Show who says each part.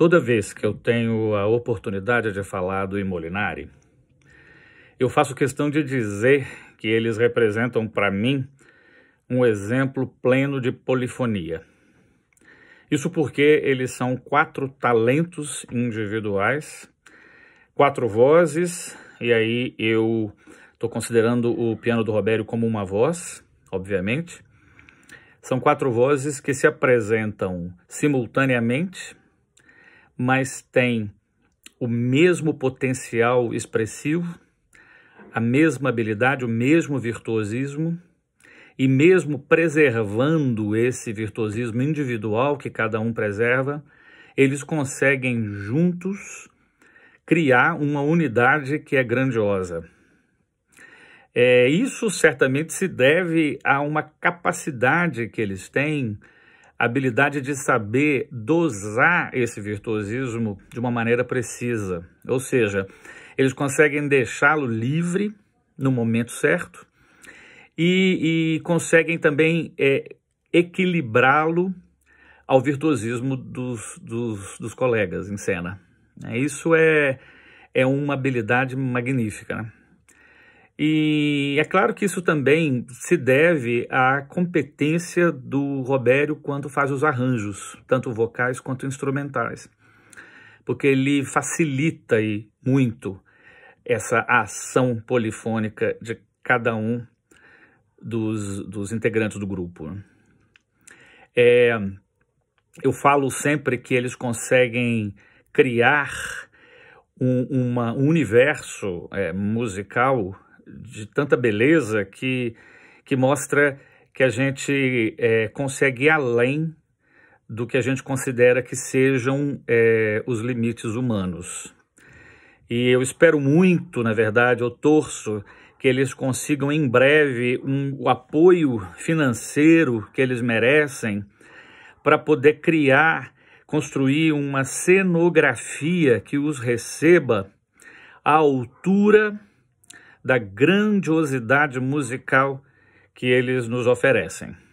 Speaker 1: Toda vez que eu tenho a oportunidade de falar do Imolinari, eu faço questão de dizer que eles representam para mim um exemplo pleno de polifonia. Isso porque eles são quatro talentos individuais, quatro vozes, e aí eu estou considerando o piano do Robério como uma voz, obviamente. São quatro vozes que se apresentam simultaneamente mas tem o mesmo potencial expressivo, a mesma habilidade, o mesmo virtuosismo, e mesmo preservando esse virtuosismo individual que cada um preserva, eles conseguem juntos criar uma unidade que é grandiosa. É, isso certamente se deve a uma capacidade que eles têm habilidade de saber dosar esse virtuosismo de uma maneira precisa. Ou seja, eles conseguem deixá-lo livre no momento certo e, e conseguem também é, equilibrá-lo ao virtuosismo dos, dos, dos, colegas em cena. É, isso é, é uma habilidade magnífica. Né? E é claro que isso também se deve à competência do Robério quando faz os arranjos, tanto vocais quanto instrumentais, porque ele facilita aí muito essa ação polifônica de cada um dos, dos integrantes do grupo. É, eu falo sempre que eles conseguem criar um, uma, um universo é, musical de tanta beleza que, que mostra que a gente é, consegue ir além do que a gente considera que sejam é, os limites humanos. E eu espero muito, na verdade, eu torço que eles consigam em breve um, o apoio financeiro que eles merecem para poder criar, construir uma cenografia que os receba à altura da grandiosidade musical que eles nos oferecem.